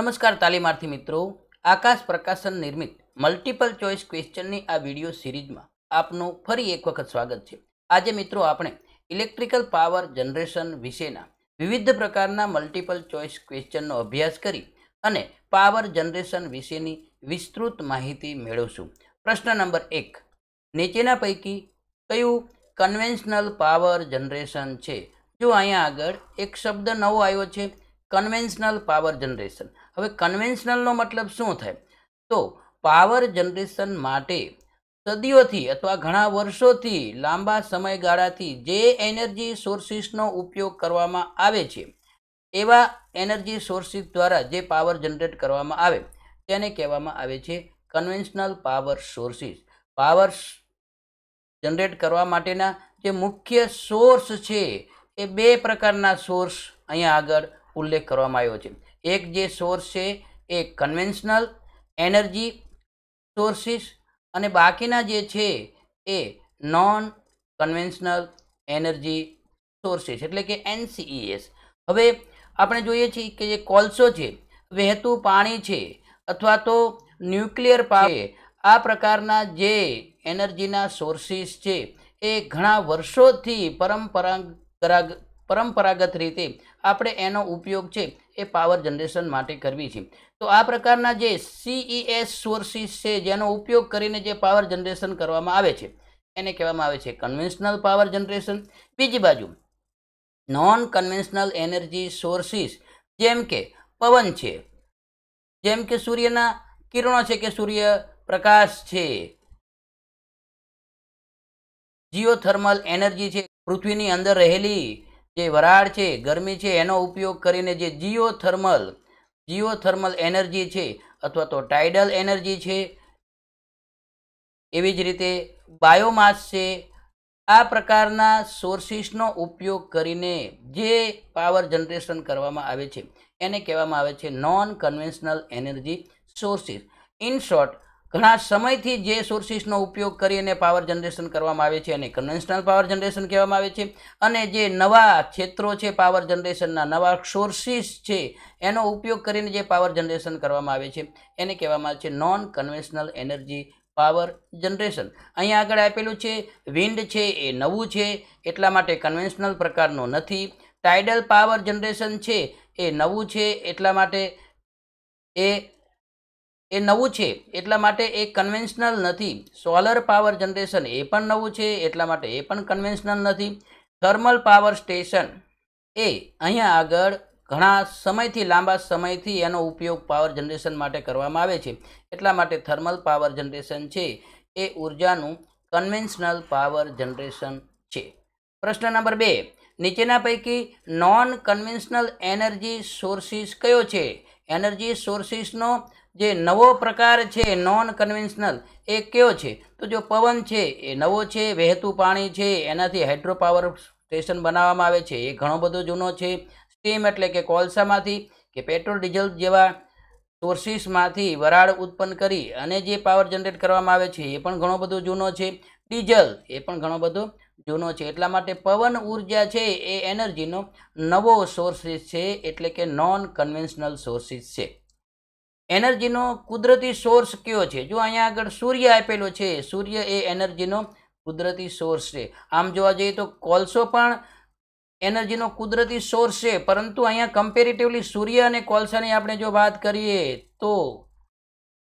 નમસ્કાર તાલીમાર્થી મિત્રો આકાશ પ્રકાશન નિર્મિત મલ્ટિપલ ચોઇસ ક્વેશ્ચનની આ વિડિયો સિરીઝમાં આપનું ફરી એક વખત સ્વાગત છે આજે મિત્રો આપણે ઇલેક્ટ્રિકલ પાવર જનરેશન વિશેના વિવિધ પ્રકારના મલ્ટિપલ ચોઇસ ક્વેશ્ચનનો અભ્યાસ કરી અને પાવર જનરેશન વિશેની વિસ્તૃત માહિતી મેળવશું પ્રશ્ન નંબર એક નીચેના પૈકી કયું કન્વેન્શનલ પાવર જનરેશન છે જો અહીંયા આગળ એક શબ્દ નવો આવ્યો છે કન્વેન્શનલ પાવર જનરેશન હવે કન્વેન્શનલનો મતલબ શું થાય તો પાવર જનરેશન માટે સદીઓથી અથવા ઘણા વર્ષોથી લાંબા સમયગાળાથી જે એનર્જી સોર્સિસનો ઉપયોગ કરવામાં આવે છે એવા એનર્જી સોર્સિસ દ્વારા જે પાવર જનરેટ કરવામાં આવે તેને કહેવામાં આવે છે conventional power sources power generate કરવા માટેના જે મુખ્ય સોર્સ છે એ બે પ્રકારના સોર્સ અહીંયા આગળ ઉલ્લેખ કરવામાં આવ્યો છે એક જે સોર્સ છે એ કન્વેન્શનલ એનર્જી સોર્સીસ અને બાકીના જે છે એ નોન કન્વેન્શનલ એનર્જી સોર્સીસ એટલે કે એનસીઈએસ હવે આપણે જોઈએ છીએ કે જે કોલસો છે વહેતું પાણી છે અથવા તો ન્યુક્લિયર પાવર આ પ્રકારના જે એનર્જીના સોર્સીસ છે એ ઘણા વર્ષોથી પરંપરાગત પરંપરાગત રીતે આપણે એનો ઉપયોગ છે એ પાવર જનરેશન માટે કરવી છે તો આ પ્રકારના જે સીઈએસ સોર્સિસ e છે જેનો ઉપયોગ કરીને જે પાવર જનરેશન કરવામાં આવે છે એને કહેવામાં આવે છે કન્વેન્શનલ પાવર જનરેશન બીજી બાજુ નોન કન્વેન્શનલ એનર્જી સોર્સિસ જેમ કે પવન છે જેમ કે સૂર્યના કિરણો છે કે સૂર્ય પ્રકાશ છે જીઓથર્મલ એનર્જી છે પૃથ્વીની અંદર રહેલી જે વરાળ છે ગરમી છે એનો ઉપયોગ કરીને જે જીઓથર્મલ જીઓથર્મલ એનર્જી છે અથવા તો ટાઇડલ એનર્જી છે એવી જ રીતે બાયોમાસ છે આ પ્રકારના સોર્સિસનો ઉપયોગ કરીને જે પાવર જનરેશન કરવામાં આવે છે એને કહેવામાં આવે છે non conventional energy sources in short ઘણા સમયથી જે સોર્સિસનો ઉપયોગ કરીને પાવર જનરેશન કરવામાં આવે છે એને કન્વેન્શનલ પાવર જનરેશન કહેવામાં આવે છે અને જે નવા ક્ષેત્રો છે પાવર જનરેશનના નવા સોર્સિસ છે એનો ઉપયોગ કરીને જે પાવર જનરેશન કરવામાં આવે છે એને કહેવામાં આવે છે non conventional energy power generation અહીંયા આગળ આપેલું છે વિન્ડ છે એ નવું છે એટલા માટે કન્વેન્શનલ પ્રકારનો નથી ટાઇડલ પાવર જનરેશન છે એ નવું છે એટલા માટે એ એ નવું છે એટલા માટે એ કન્વેન્શનલ નથી સોલર પાવર જનરેશન એ પણ નવું છે એટલા માટે એ પણ કન્વેન્શનલ નથી થર્મલ પાવર સ્ટેશન એ અહીંયા આગળ ઘણા સમયથી લાંબા સમયથી એનો ઉપયોગ પાવર જનરેશન માટે કરવામાં આવે છે એટલા માટે થર્મલ પાવર જનરેશન છે એ ઉર્જાનું કન્વેન્શનલ પાવર જનરેશન છે પ્રશ્ન નંબર બે નીચેના પૈકી નોન કન્વેન્શનલ એનર્જી સોર્સિસ કયો છે એનર્જી સોર્સિસનો જે નવો પ્રકાર છે નોન કન્વેન્શનલ એ કયો છે તો જો પવન છે એ નવો છે વહેતું પાણી છે એનાથી હાઇડ્રો પાવર સ્ટેશન બનાવવામાં આવે છે એ ઘણો બધો જૂનો છે સ્ટીમ એટલે કે કોલસામાંથી કે પેટ્રોલ ડીઝલ જેવા સોર્સિસમાંથી વરાળ ઉત્પન્ન કરી અને જે પાવર જનરેટ કરવામાં આવે છે એ પણ ઘણો બધો જૂનો છે ડીઝલ એ પણ ઘણો બધો જૂનો છે એટલા માટે પવન ઉર્જા છે એ એનર્જીનો નવો સોર્સીસ છે એટલે કે નોન કન્વેન્શનલ સોર્સીસ છે એનર્જીનો કુદરતી સોર્સ કયો છે જો અહીંયા આગળ સૂર્ય આપેલો છે સૂર્ય એ એનર્જીનો કુદરતી સોર્સ છે આમ જોવા જઈએ તો કોલસો પણ એનર્જીનો કુદરતી સોર્સ છે પરંતુ અહીંયા કમ્પેરેટિવલી સૂર્ય અને કોલસાની આપણે જો વાત કરીએ તો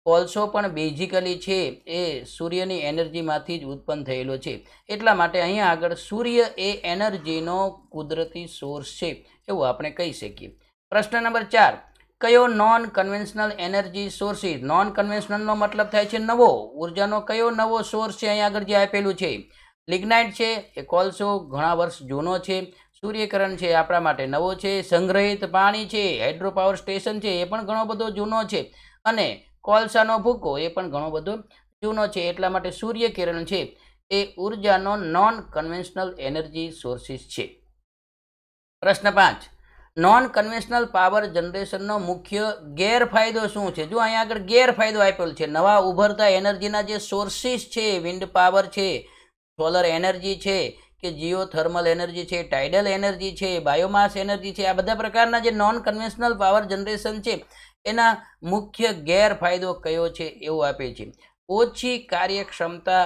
કોલસો પણ બેઝિકલી છે એ સૂર્યની એનર્જીમાંથી જ ઉત્પન્ન થયેલો છે એટલા માટે અહીંયા આગળ સૂર્ય એ એનર્જીનો કુદરતી સોર્સ છે એવું આપણે કહી શકીએ પ્રશ્ન નંબર ચાર કયો non conventional energy sources non કન્વેન્શનલનો મતલબ થાય છે નવો ઉર્જાનો કયો નવો સોર્સ છે અહીંયા આગળ જે આપેલું છે લિગ્નાઇટ છે એ કોલસો ઘણા વર્ષ જૂનો છે સૂર્યકરણ છે આપણા માટે નવો છે સંગ્રહિત પાણી છે હાઇડ્રો પાવર સ્ટેશન છે એ પણ ઘણો બધો જૂનો છે અને કોલસાનો ભૂકો એ પણ ઘણો બધો જૂનો છે એટલા માટે સૂર્યકિરણ છે એ ઉર્જાનો નોન કન્વેન્શનલ એનર્જી સોર્સિસ છે પ્રશ્ન પાંચ નોન કન્વેશનલ પાવર જનરેશનનો મુખ્ય ગેરફાયદો શું છે જો અહીંયા આગળ ગેરફાયદો આપેલ છે નવા ઉભરતા એનર્જીના જે સોર્સિસ છે વિન્ડ પાવર છે સોલર એનર્જી છે કે જીઓ થર્મલ એનર્જી છે ટાઇડલ એનર્જી છે બાયોમાસ એનર્જી છે આ બધા પ્રકારના જે નોન કન્વેશનલ પાવર જનરેશન છે એના મુખ્ય ગેરફાયદો કયો છે એવું આપે છે ઓછી કાર્યક્ષમતા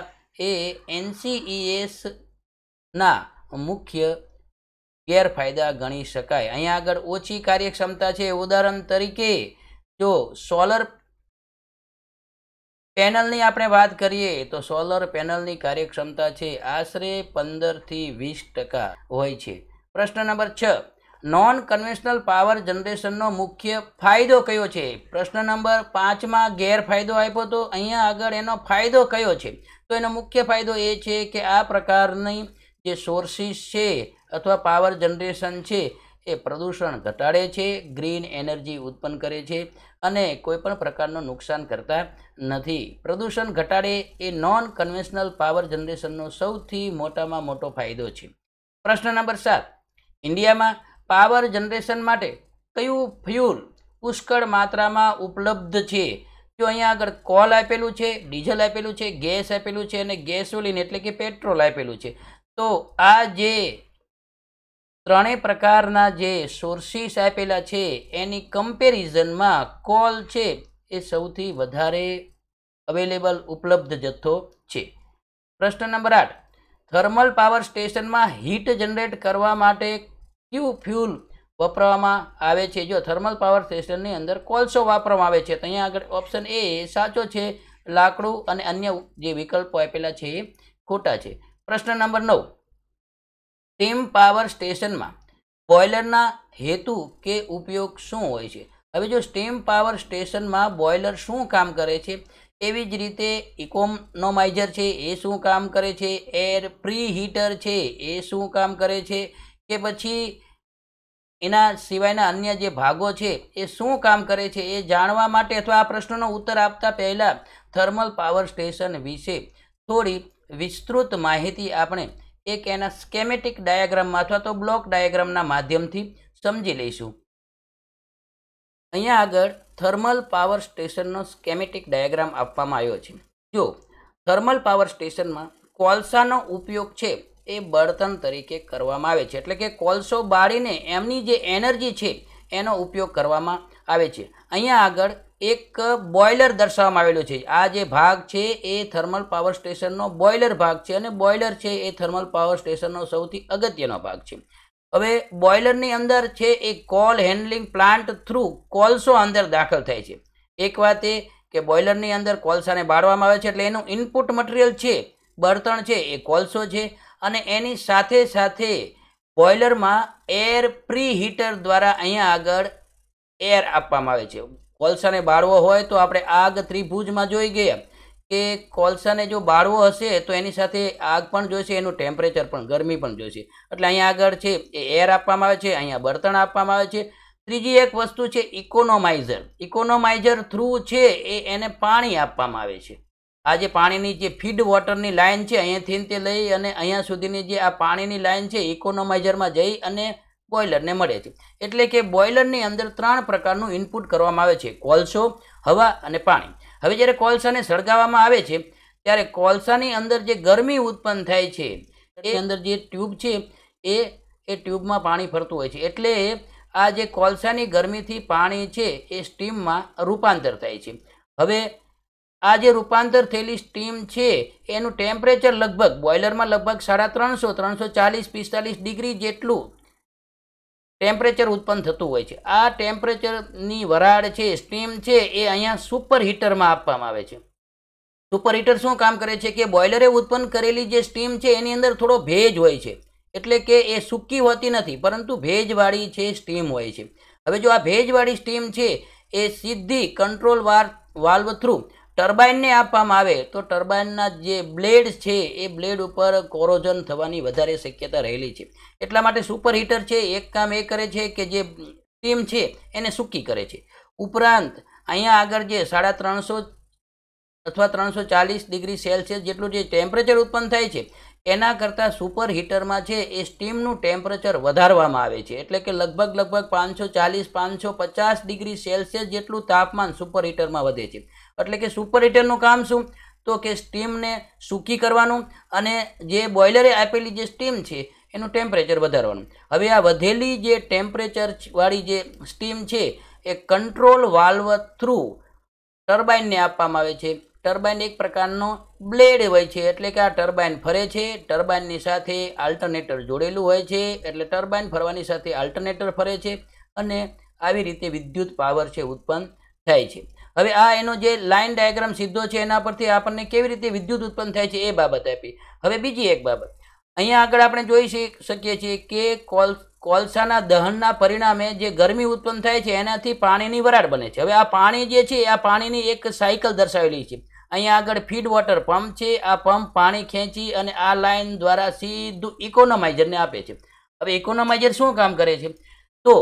એ એનસીઈએસના e મુખ્ય ગેરફાયદા ગણી શકાય અહીંયા આગળ ઓછી કાર્યક્ષમતા છે ઉદાહરણ તરીકે જો સોલર પેનલની આપણે વાત કરીએ તો સોલર પેનલની કાર્યક્ષમતા છે આશરે પંદરથી વીસ ટકા હોય છે પ્રશ્ન નંબર છ નોન કન્વેન્શનલ પાવર જનરેશનનો મુખ્ય ફાયદો કયો છે પ્રશ્ન નંબર પાંચમાં ગેરફાયદો આપ્યો તો અહીંયા આગળ એનો ફાયદો કયો છે તો એનો મુખ્ય ફાયદો એ છે કે આ પ્રકારની જે સોર્સિસ છે અથવા પાવર જનરેશન છે એ પ્રદૂષણ ઘટાડે છે ગ્રીન એનર્જી ઉત્પન્ન કરે છે અને કોઈપણ પ્રકારનું નુકસાન કરતા નથી પ્રદૂષણ ઘટાડે એ નોન કન્વેન્શનલ પાવર જનરેશનનો સૌથી મોટામાં મોટો ફાયદો છે પ્રશ્ન નંબર સાત ઇન્ડિયામાં પાવર જનરેશન માટે કયું ફ્યુલ પુષ્કળ માત્રામાં ઉપલબ્ધ છે જો અહીંયા આગળ કોલ આપેલું છે ડીઝલ આપેલું છે ગેસ આપેલું છે અને ગેસોલિન એટલે કે પેટ્રોલ આપેલું છે તો આ જે ત્રણેય પ્રકારના જે સોર્સીસ આપેલા છે એની કમ્પેરિઝનમાં કોલ છે એ સૌથી વધારે અવેલેબલ ઉપલબ્ધ જથ્થો છે પ્રશ્ન નંબર આઠ થર્મલ પાવર સ્ટેશનમાં હીટ જનરેટ કરવા માટે કયું ફ્યુલ વપરાવામાં આવે છે જો થર્મલ પાવર સ્ટેશનની અંદર કોલસો વાપરવામાં આવે છે તો અહીંયા આગળ ઓપ્શન એ સાચો છે લાકડું અને અન્ય જે વિકલ્પો આપેલા છે એ ખોટા છે પ્રશ્ન નંબર નવ સ્ટીમ પાવર સ્ટેશનમાં બોઇલરના હેતુ કે ઉપયોગ શું હોય છે હવે જો સ્ટીમ પાવર સ્ટેશનમાં બોઇલર શું કામ કરે છે એવી જ રીતે ઇકોનોમાઇઝર છે એ શું કામ કરે છે એર પ્રી હીટર છે એ શું કામ કરે છે કે પછી એના સિવાયના અન્ય જે ભાગો છે એ શું કામ કરે છે એ જાણવા માટે અથવા આ પ્રશ્નનો ઉત્તર આપતા પહેલાં થર્મલ પાવર સ્ટેશન વિશે થોડી વિસ્તૃત માહિતી આપણે એક એના સ્કેમેટિક ડાયાગ્રામમાં અથવા તો બ્લોક ડાયાગ્રામના માધ્યમથી સમજી લઈશું અહીંયા આગળ થર્મલ પાવર સ્ટેશનનો સ્કેમેટિક ડાયાગ્રામ આપવામાં આવ્યો છે જો થર્મલ પાવર સ્ટેશનમાં કોલસાનો ઉપયોગ છે એ બળતણ તરીકે કરવામાં આવે છે એટલે કે કોલસો બાળીને એમની જે એનર્જી છે એનો ઉપયોગ કરવામાં આવે છે અહીંયા આગળ એક બોઇલર દર્શાવવામાં આવેલું છે આ જે ભાગ છે એ થર્મલ પાવર સ્ટેશનનો બોઈલર ભાગ છે અને બોઇલર છે એ થર્મલ પાવર સ્ટેશનનો સૌથી અગત્યનો ભાગ છે હવે બોઈલરની અંદર છે એ કોલ હેન્ડલિંગ પ્લાન્ટ થ્રુ કોલસો અંદર દાખલ થાય છે એક વાત એ કે બોઇલરની અંદર કોલસાને બાળવામાં આવે છે એટલે એનું ઇનપુટ મટીરિયલ છે બળતણ છે એ કોલસો છે અને એની સાથે સાથે બોઇલરમાં એર પ્રી હીટર દ્વારા અહીંયા આગળ એર આપવામાં આવે છે કોલસાને બાળવો હોય તો આપણે આગ ત્રિભુજમાં જોઈ ગયા કે કોલસાને જો બાળવો હશે તો એની સાથે આગ પણ જોઈશે એનું ટેમ્પરેચર પણ ગરમી પણ જોઈશે એટલે અહીંયા આગળ છે એ એર આપવામાં આવે છે અહીંયા બળતણ આપવામાં આવે છે ત્રીજી એક વસ્તુ છે ઇકોનોમાઇઝર ઇકોનોમાઇઝર થ્રુ છે એ એને પાણી આપવામાં આવે છે આ જે પાણીની જે ફીડ વોટરની લાઇન છે અહીંયાથી તે લઈ અને અહીંયા સુધીની જે આ પાણીની લાઇન છે ઇકોનોમાઇઝરમાં જઈ અને બોઇલરને મળે છે એટલે કે બોઇલરની અંદર ત્રણ પ્રકારનું ઇનપુટ કરવામાં આવે છે કોલસો હવા અને પાણી હવે જ્યારે કોલસાને સળગાવવામાં આવે છે ત્યારે કોલસાની અંદર જે ગરમી ઉત્પન્ન થાય છે એ અંદર જે ટ્યુબ છે એ એ ટ્યુબમાં પાણી ફરતું હોય છે એટલે આ જે કોલસાની ગરમીથી પાણી છે એ સ્ટીમમાં રૂપાંતર થાય છે હવે આ જે રૂપાંતર થયેલી સ્ટીમ છે એનું ટેમ્પરેચર લગભગ બોઇલરમાં લગભગ સાડા ત્રણસો ત્રણસો ચાલીસ પિસ્તાલીસ ડિગ્રી જેટલું ટેમ્પરેચર ઉત્પન્ન થતું હોય છે આ ટેમ્પરેચરની વરાળ છે સ્ટીમ છે એ અહીંયા સુપર હીટરમાં આપવામાં આવે છે સુપર હીટર શું કામ કરે છે કે બોઇલરે ઉત્પન્ન કરેલી જે સ્ટીમ છે એની અંદર થોડો ભેજ હોય છે એટલે કે એ સૂકી હોતી નથી પરંતુ ભેજવાળી છે સ્ટીમ હોય છે હવે જો આ ભેજવાળી સ્ટીમ છે એ સીધી કંટ્રોલ વાર વાલ્વ થ્રુ ટર્બાઇનને આપવામાં આવે તો ટર્બાઇનના જે બ્લેડ છે એ બ્લેડ ઉપર કોરોઝન થવાની વધારે શક્યતા રહેલી છે એટલા માટે સુપર હીટર છે એક કામ એ કરે છે કે જે સ્ટીમ છે એને સૂકી કરે છે ઉપરાંત અહીંયા આગળ જે સાડા ત્રણસો અથવા ત્રણસો ચાલીસ ડિગ્રી સેલ્સિયસ જેટલું જે ટેમ્પરેચર ઉત્પન્ન થાય છે એના કરતાં સુપર હીટરમાં છે એ સ્ટીમનું ટેમ્પરેચર વધારવામાં આવે છે એટલે કે લગભગ લગભગ પાંચસો ચાલીસ પાંચસો પચાસ ડિગ્રી સેલ્સિયસ જેટલું તાપમાન સુપર હીટરમાં વધે છે એટલે કે સુપર હીટરનું કામ શું તો કે સ્ટીમને સૂકી કરવાનું અને જે બોઇલરે આપેલી જે સ્ટીમ છે એનું ટેમ્પરેચર વધારવાનું હવે આ વધેલી જે ટેમ્પરેચરવાળી જે સ્ટીમ છે એ કંટ્રોલ વાલ્વ થ્રુ ટર્બાઇનને આપવામાં આવે છે ટર્બાઇન એક પ્રકારનો બ્લેડ હોય છે એટલે કે આ ટર્બાઇન ફરે છે ટર્બાઇનની સાથે આલ્ટરનેટર જોડેલું હોય છે એટલે ટર્બાઇન ફરવાની સાથે આલ્ટરનેટર ફરે છે અને આવી રીતે વિદ્યુત પાવર છે ઉત્પન્ન થાય છે હવે આ એનો જે લાઇન ડાયાગ્રામ સીધો છે એના પરથી આપણને કેવી રીતે વિદ્યુત ઉત્પન્ન થાય છે એ બાબત આપી હવે બીજી એક બાબત અહીંયા આગળ આપણે જોઈ શકીએ છીએ કે કોલ કોલસાના દહનના પરિણામે જે ગરમી ઉત્પન્ન થાય છે એનાથી પાણીની વરાળ બને છે હવે આ પાણી જે છે આ પાણીની એક સાયકલ દર્શાવેલી છે અહીંયા આગળ ફીડ વોટર પંપ છે આ પંપ પાણી ખેંચી અને આ લાઇન દ્વારા સીધું ઇકોનોમાઇઝરને આપે છે હવે ઇકોનોમાઇઝર શું કામ કરે છે તો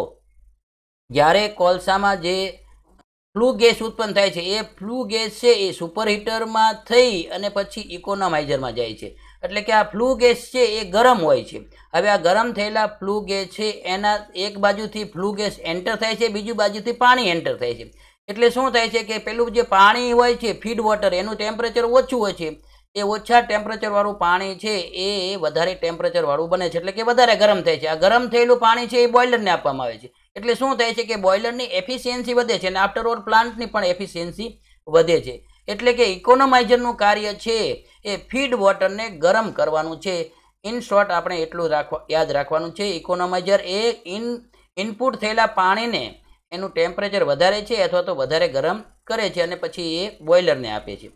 જ્યારે કોલસામાં જે ફ્લુ ગેસ ઉત્પન્ન થાય છે એ ફ્લુ ગેસ છે એ સુપર હીટરમાં થઈ અને પછી ઇકોનોમાઇઝરમાં જાય છે એટલે કે આ ફ્લુ ગેસ છે એ ગરમ હોય છે હવે આ ગરમ થયેલા ફ્લુ ગેસ છે એના એક બાજુથી ફ્લુ ગેસ એન્ટર થાય છે બીજી બાજુથી પાણી એન્ટર થાય છે એટલે શું થાય છે કે પેલું જે પાણી હોય છે ફીડ વોટર એનું ટેમ્પરેચર ઓછું હોય છે એ ઓછા ટેમ્પરેચરવાળું પાણી છે એ વધારે ટેમ્પરેચરવાળું બને છે એટલે કે વધારે ગરમ થાય છે આ ગરમ થયેલું પાણી છે એ બોઇલરને આપવામાં આવે છે એટલે શું થાય છે કે બોઇલરની એફિશિયન્સી વધે છે અને આફ્ટર ઓલ પ્લાન્ટની પણ એફિશિયન્સી વધે છે એટલે કે ઇકોનોમાઇઝરનું કાર્ય છે એ ફીડ વોટરને ગરમ કરવાનું છે ઇન શોર્ટ આપણે એટલું રાખવા યાદ રાખવાનું છે ઇકોનોમાઇઝર એ ઇન ઇનપુટ થયેલા પાણીને એનું ટેમ્પરેચર વધારે છે અથવા તો વધારે ગરમ કરે છે અને પછી એ બોઇલરને આપે છે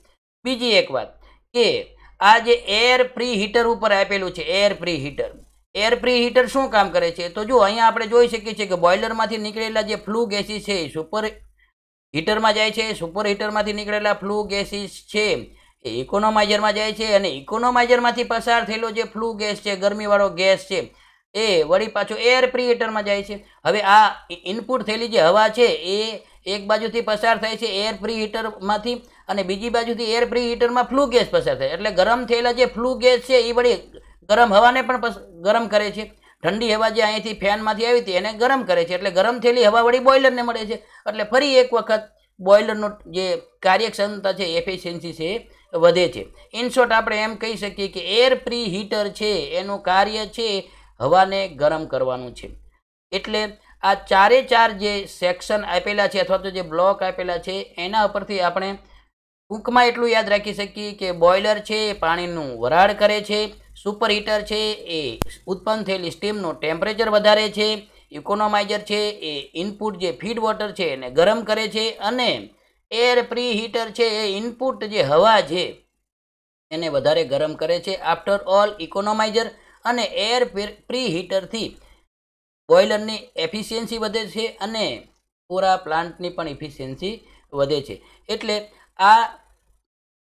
બીજી એક વાત કે આ જે એર પ્રી હીટર ઉપર આપેલું છે air pre heater air pre heater શું કામ કરે છે તો જો અહીંયા આપણે જોઈ શકીએ છીએ કે બોઇલરમાંથી નીકળેલા જે ફ્લૂ ગેસીસ છે એ સુપર હીટરમાં જાય છે સુપર હીટરમાંથી નીકળેલા ફ્લૂ ગેસીસ છે એ ઇકોનોમાઇઝરમાં જાય છે અને ઇકોનોમાઇઝરમાંથી પસાર થયેલો જે ફ્લૂ ગેસ છે ગરમીવાળો ગેસ છે એ વળી પાછું એર પ્રિએટરમાં જાય છે હવે આ ઇનપુટ થયેલી જે હવા છે એ એક બાજુથી પસાર થાય છે એર ફ્રી હીટરમાંથી અને બીજી બાજુથી એર પ્રી હીટરમાં ફ્લુ ગેસ પસાર થાય એટલે ગરમ થયેલા જે ફ્લુ ગેસ છે એ વળી ગરમ હવાને પણ ગરમ કરે છે ઠંડી હવા જે અહીંથી ફેનમાંથી આવી હતી એને ગરમ કરે છે એટલે ગરમ થયેલી હવા વળી બોઇલરને મળે છે એટલે ફરી એક વખત બોઇલરનો જે કાર્યક્ષમતા છે એફિશિયન્સી છે વધે છે ઇનશોર્ટ આપણે એમ કહી શકીએ કે એર પ્રી હીટર છે એનું કાર્ય છે હવાને ગરમ કરવાનું છે એટલે આ ચારે ચાર જે સેક્શન આપેલા છે અથવા તો જે બ્લોક આપેલા છે એના ઉપરથી આપણે ટૂંકમાં એટલું યાદ રાખી શકીએ કે બોઇલર છે એ પાણીનું વરાળ કરે છે સુપર હીટર છે એ ઉત્પન્ન થયેલી સ્ટીમનું ટેમ્પરેચર વધારે છે ઇકોનોમાઇઝર છે એ ઇનપુટ જે ફીડ વોટર છે એને ગરમ કરે છે અને એર પ્રી હીટર છે એ ઇનપુટ જે હવા છે એને વધારે ગરમ કરે છે આફ્ટર ઓલ ઇકોનોમાઇઝર અને એર પ્રી હીટરથી બોઇલરની એફિશિયન્સી વધે છે અને પૂરા પ્લાન્ટની પણ ઇફિશિયન્સી વધે છે એટલે આ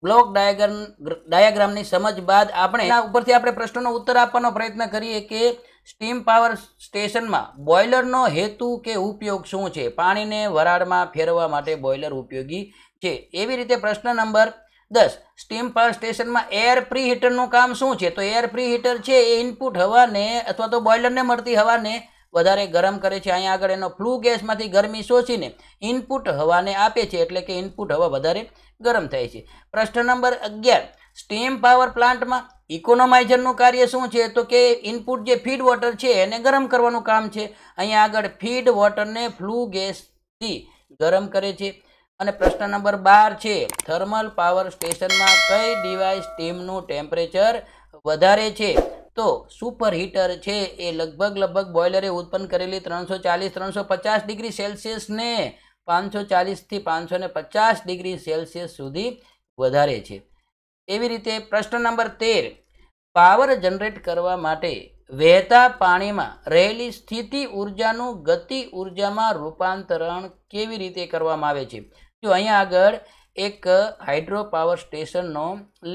બ્લોક ડાયાગ્રામ ડાયાગ્રામની સમજ બાદ આપણે એના ઉપરથી આપણે પ્રશ્નનો ઉત્તર આપવાનો પ્રયત્ન કરીએ કે સ્ટીમ પાવર સ્ટેશનમાં બોઇલરનો હેતુ કે ઉપયોગ શું છે પાણીને વરાળમાં ફેરવવા માટે બોઇલર ઉપયોગી છે એવી રીતે પ્રશ્ન નંબર દસ સ્ટીમ પાવર સ્ટેશનમાં એર પ્રી હીટરનું કામ શું છે તો એર પ્રી હીટર છે એ ઇનપુટ હવાને અથવા તો બોઇલરને મળતી હવાને વધારે ગરમ કરે છે અહીંયા આગળ એનો ફ્લુ ગેસમાંથી ગરમી શોષીને ઇનપુટ હવાને આપે છે એટલે કે ઇનપુટ હવા વધારે ગરમ થાય છે પ્રશ્ન નંબર અગિયાર સ્ટીમ પાવર પ્લાન્ટમાં ઇકોનોમાઇઝરનું કાર્ય શું છે તો કે ઇનપુટ જે ફીડ વોટર છે એને ગરમ કરવાનું કામ છે અહીંયા આગળ ફીડ વોટરને ફ્લૂ ગેસથી ગરમ કરે છે અને પ્રશ્ન નંબર બાર છે થર્મલ પાવર સ્ટેશનમાં કઈ ડિવાઇસ ટીમનું ટેમ્પરેચર વધારે છે તો સુપર હીટર છે એ લગભગ લગભગ બોઇલરે ઉત્પન્ન કરેલી ત્રણસો ચાલીસ ત્રણસો પચાસ ડિગ્રી સેલ્સિયસને પાંચસો ચાલીસથી પાંચસો ને પચાસ ડિગ્રી સેલ્સિયસ સુધી વધારે છે એવી રીતે પ્રશ્ન નંબર તેર પાવર જનરેટ કરવા માટે વહેતા પાણીમાં રહેલી સ્થિતિ ઉર્જાનું ગતિ ઉર્જામાં રૂપાંતરણ કેવી રીતે કરવામાં આવે છે જો અહીંયા આગળ એક હાઇડ્રો પાવર સ્ટેશનનો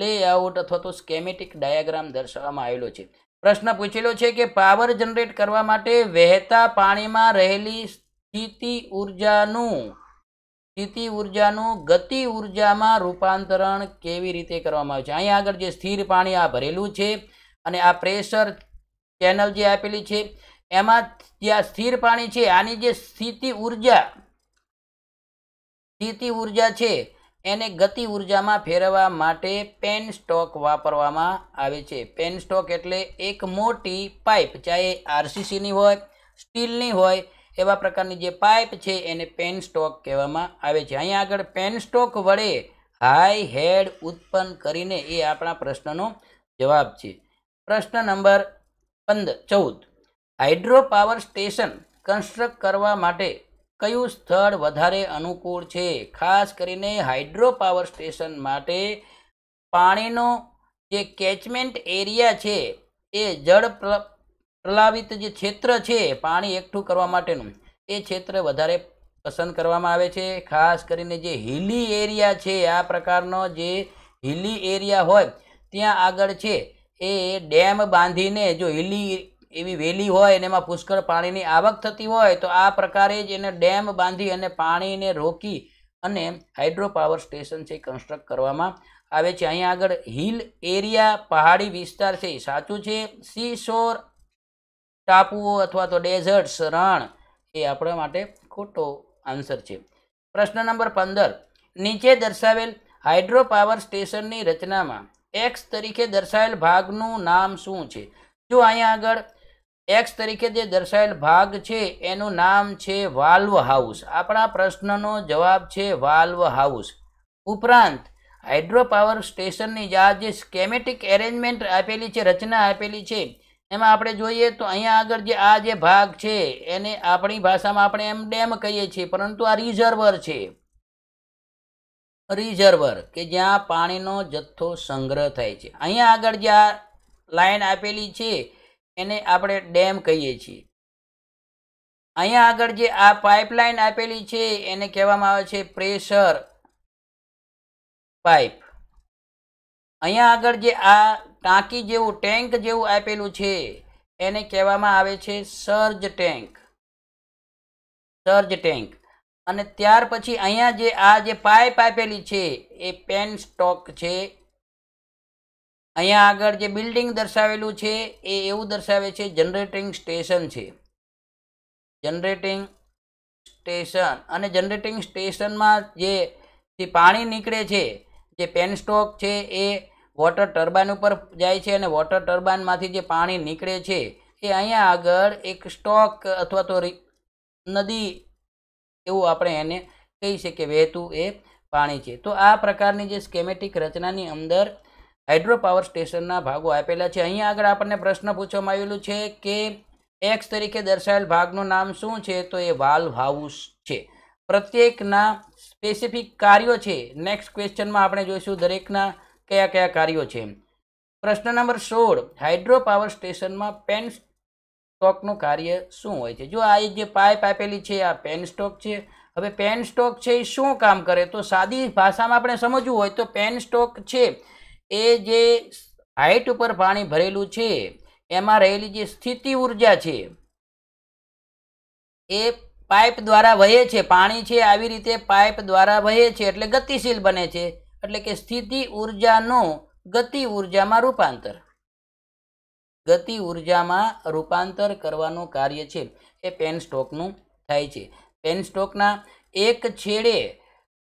લેઆઉટ અથવા તો સ્કેમેટિક ડાયાગ્રામ દર્શાવવામાં આવેલો છે પ્રશ્ન પૂછેલો છે કે પાવર જનરેટ કરવા માટે વહેતા પાણીમાં રહેલી સ્થિતિ ઉર્જાનું સ્થિતિ ઉર્જાનું ગતિ ઉર્જામાં રૂપાંતરણ કેવી રીતે કરવામાં આવે છે અહીંયા આગળ જે સ્થિર પાણી આ ભરેલું છે અને આ પ્રેશર ચેનલ જે આપેલી છે એમાં જે સ્થિર પાણી છે આની જે સ્થિતિ ઉર્જા સ્થિતિ ઉર્જા છે એને ગતિ ઉર્જામાં ફેરવવા માટે પેન સ્ટોક વાપરવામાં આવે છે પેન સ્ટોક એટલે એક મોટી પાઇપ ચાહે આરસીસીની હોય સ્ટીલની હોય એવા પ્રકારની જે પાઇપ છે એને પેન સ્ટોક કહેવામાં આવે છે અહીંયા આગળ પેન સ્ટોક વડે હાઈ હેડ ઉત્પન્ન કરીને એ આપણા પ્રશ્નનો જવાબ છે પ્રશ્ન નંબર પંદર ચૌદ હાઇડ્રો પાવર સ્ટેશન કન્સ્ટ્રક્ટ કરવા માટે કયું સ્થળ વધારે અનુકૂળ છે ખાસ કરીને હાઇડ્રો પાવર સ્ટેશન માટે પાણીનો જે કેચમેન્ટ એરિયા છે એ જળ પ્રલાવિત જે ક્ષેત્ર છે પાણી એકઠું કરવા માટેનું એ ક્ષેત્ર વધારે પસંદ કરવામાં આવે છે ખાસ કરીને જે હિલી એરિયા છે આ પ્રકારનો જે હિલી એરિયા હોય ત્યાં આગળ છે એ ડેમ બાંધીને જો હિલી એવી વેલી હોય અને એમાં પુષ્કળ પાણીની આવક થતી હોય તો આ પ્રકારે જ એને ડેમ બાંધી અને પાણીને રોકી અને હાઇડ્રો પાવર સ્ટેશન છે કન્સ્ટ્રક્ટ કરવામાં આવે છે અહીંયા આગળ હિલ એરિયા પહાડી વિસ્તાર છે એ સાચું છે સી શોર ટાપુઓ અથવા તો ડેઝર્ટ્સ રણ એ આપણા માટે ખોટો આન્સર છે પ્રશ્ન નંબર પંદર નીચે દર્શાવેલ હાઇડ્રો પાવર સ્ટેશનની રચનામાં એક્સ તરીકે દર્શાવેલ ભાગનું નામ શું છે જો અહીંયા આગળ એક્સ તરીકે જે દર્શાયેલ ભાગ છે એનું નામ છે વાલ્વ હાઉસ આપણા પ્રશ્નનો જવાબ છે વાલ્વ હાઉસ ઉપરાંત હાઇડ્રો પાવર સ્ટેશનની આ જે સ્કેમેટિક એરેન્જમેન્ટ આપેલી છે રચના આપેલી છે એમાં આપણે જોઈએ તો અહીંયા આગળ જે આ જે ભાગ છે એને આપણી ભાષામાં આપણે એમ ડેમ કહીએ છીએ પરંતુ આ રિઝર્વર છે રિઝર્વર કે જ્યાં પાણીનો જથ્થો સંગ્રહ થાય છે અહીંયા આગળ જે આ લાઈન આપેલી છે એને આપણે ડેમ કહીએ છીએ અહીંયા આગળ જે આ પાઇપલાઇન આપેલી છે એને કહેવામાં આવે છે પ્રેશર પાઇપ અહીંયા આગળ જે આ ટાંકી જેવું ટેન્ક જેવું આપેલું છે એને કહેવામાં આવે છે સર્જ ટેન્ક સર્જ ટેન્ક અને ત્યાર પછી અહીંયા જે આ જે પાઇપ આપેલી છે એ પેન સ્ટોક છે અહીંયા આગળ જે બિલ્ડિંગ દર્શાવેલું છે એ એવું દર્શાવે છે જનરેટિંગ સ્ટેશન છે જનરેટિંગ સ્ટેશન અને જનરેટિંગ સ્ટેશનમાં જે પાણી નીકળે છે જે પેનસ્ટોક છે એ વોટર ટર્બાઇન ઉપર જાય છે અને વોટર ટર્બાઇનમાંથી જે પાણી નીકળે છે એ અહીંયા આગળ એક સ્ટોક અથવા તો નદી એવું આપણે એને કહી શકીએ વહેતું એ પાણી છે તો આ પ્રકારની જે સ્કેમેટિક રચનાની અંદર હાઇડ્રો પાવર સ્ટેશનના ભાગો આપેલા છે અહીંયા આગળ આપણને પ્રશ્ન પૂછવામાં આવેલું છે કે એક્સ તરીકે દર્શાવેલ ભાગનું નામ શું છે તો એ વાલ્વ હાઉસ છે પ્રત્યેકના સ્પેસિફિક કાર્યો છે નેક્સ્ટ ક્વેશ્ચનમાં આપણે જોઈશું દરેકના કયા કયા કાર્યો છે પ્રશ્ન નંબર સોળ હાઇડ્રો પાવર સ્ટેશનમાં પેન સ્ટોકનું કાર્ય શું હોય છે જો આ જે પાઇપ આપેલી છે આ પેન સ્ટોક છે હવે પેન સ્ટોક છે એ શું કામ કરે તો સાદી ભાષામાં આપણે સમજવું હોય તો પેન સ્ટોક છે એ જે હાઈટ ઉપર પાણી ભરેલું છે એમાં રહેલી જે સ્થિતિ ઉર્જા છે એ પાઇપ દ્વારા વહે છે પાણી છે આવી રીતે પાઇપ દ્વારા વહે છે એટલે ગતિશીલ બને છે એટલે કે સ્થિતિ ઉર્જાનું ગતિ ઉર્જામાં રૂપાંતર ગતિ ઉર્જામાં રૂપાંતર કરવાનું કાર્ય છે એ પેન સ્ટોકનું થાય છે પેન સ્ટોકના એક છેડે